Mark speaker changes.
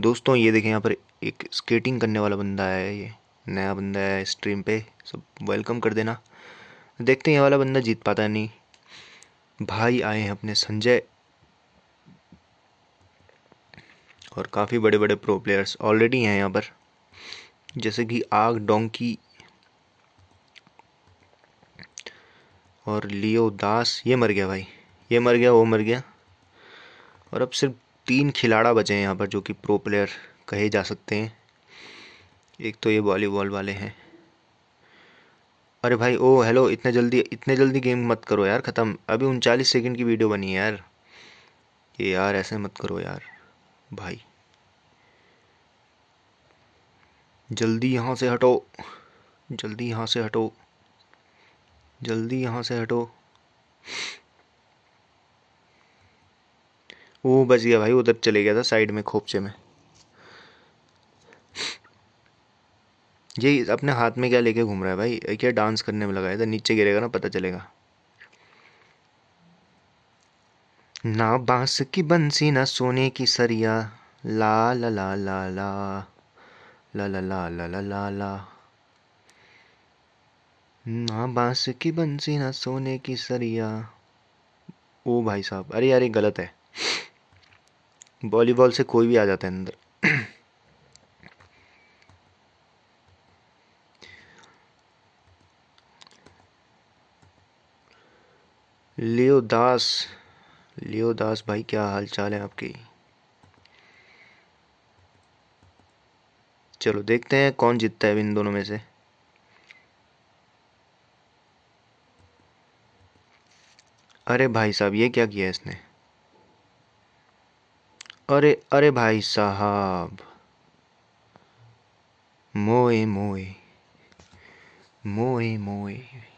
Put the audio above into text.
Speaker 1: दोस्तों ये देखें यहाँ पर एक स्केटिंग करने वाला बंदा है ये नया बंदा है स्ट्रीम पे सब वेलकम कर देना देखते हैं ये वाला बंदा जीत पाता नहीं भाई आए हैं अपने संजय और काफ़ी बड़े बड़े प्रो प्लेयर्स ऑलरेडी हैं यहाँ पर जैसे कि आग डोंकी और लियो दास ये मर गया भाई ये मर गया वो मर गया और अब सिर्फ तीन खिलाड़ा बचे हैं यहाँ पर जो कि प्रो प्लेयर कहे जा सकते हैं एक तो ये वॉलीबॉल वाले हैं अरे भाई ओ हेलो इतने जल्दी इतने जल्दी गेम मत करो यार ख़त्म अभी उनचालीस सेकंड की वीडियो बनी है यार ये यार ऐसे मत करो यार भाई जल्दी यहाँ से हटो जल्दी यहाँ से हटो जल्दी यहाँ से हटो वो बच गया भाई उधर चले गया था साइड में खोपचे में ये अपने हाथ में क्या लेके घूम रहा है भाई क्या डांस करने में लगाया था नीचे गिरेगा ना पता चलेगा ना बांस की बंसी ना सोने की सरिया ला ला ला ला ला ला ला ला ला ला ला ला ना बांस की बंसी ना सोने की सरिया ओ भाई साहब अरे यार ये गलत है वॉलीबॉल से कोई भी आ जाता है अंदर लियो दास लियो दास भाई क्या हाल चाल है आपकी चलो देखते हैं कौन जीतता है इन दोनों में से अरे भाई साहब ये क्या किया इसने अरे अरे भाई साहब मोए मोए मोए मोए